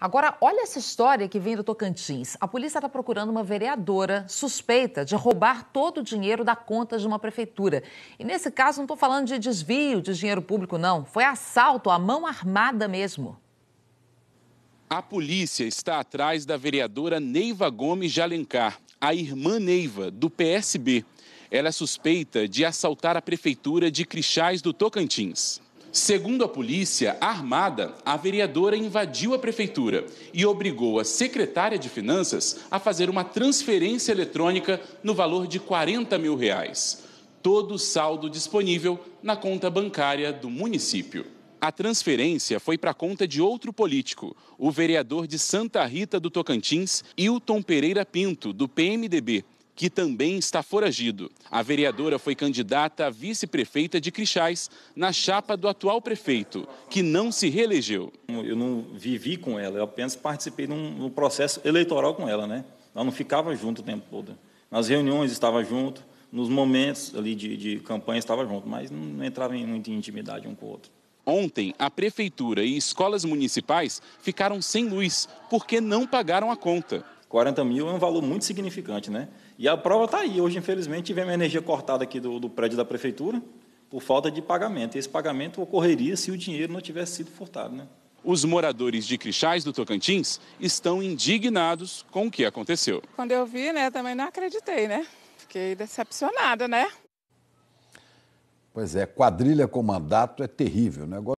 Agora, olha essa história que vem do Tocantins. A polícia está procurando uma vereadora suspeita de roubar todo o dinheiro da conta de uma prefeitura. E nesse caso, não estou falando de desvio de dinheiro público, não. Foi assalto à mão armada mesmo. A polícia está atrás da vereadora Neiva Gomes de Alencar, a irmã Neiva, do PSB. Ela é suspeita de assaltar a prefeitura de Crixás do Tocantins. Segundo a polícia, armada, a vereadora invadiu a prefeitura e obrigou a secretária de Finanças a fazer uma transferência eletrônica no valor de 40 mil reais. Todo o saldo disponível na conta bancária do município. A transferência foi para a conta de outro político, o vereador de Santa Rita do Tocantins, Hilton Pereira Pinto, do PMDB, que também está foragido. A vereadora foi candidata a vice-prefeita de Crixás, na chapa do atual prefeito, que não se reelegeu. Eu não vivi com ela, eu apenas participei num processo eleitoral com ela, né? Ela não ficava junto o tempo todo. Nas reuniões estava junto, nos momentos ali de, de campanha estava junto, mas não entrava em muita intimidade um com o outro. Ontem, a prefeitura e escolas municipais ficaram sem luz porque não pagaram a conta. 40 mil é um valor muito significante, né? E a prova está aí. Hoje, infelizmente, tivemos energia cortada aqui do, do prédio da prefeitura por falta de pagamento. Esse pagamento ocorreria se o dinheiro não tivesse sido furtado. Né? Os moradores de Crixás do Tocantins estão indignados com o que aconteceu. Quando eu vi, né, também não acreditei, né? Fiquei decepcionada, né? Pois é, quadrilha com mandato é terrível, né?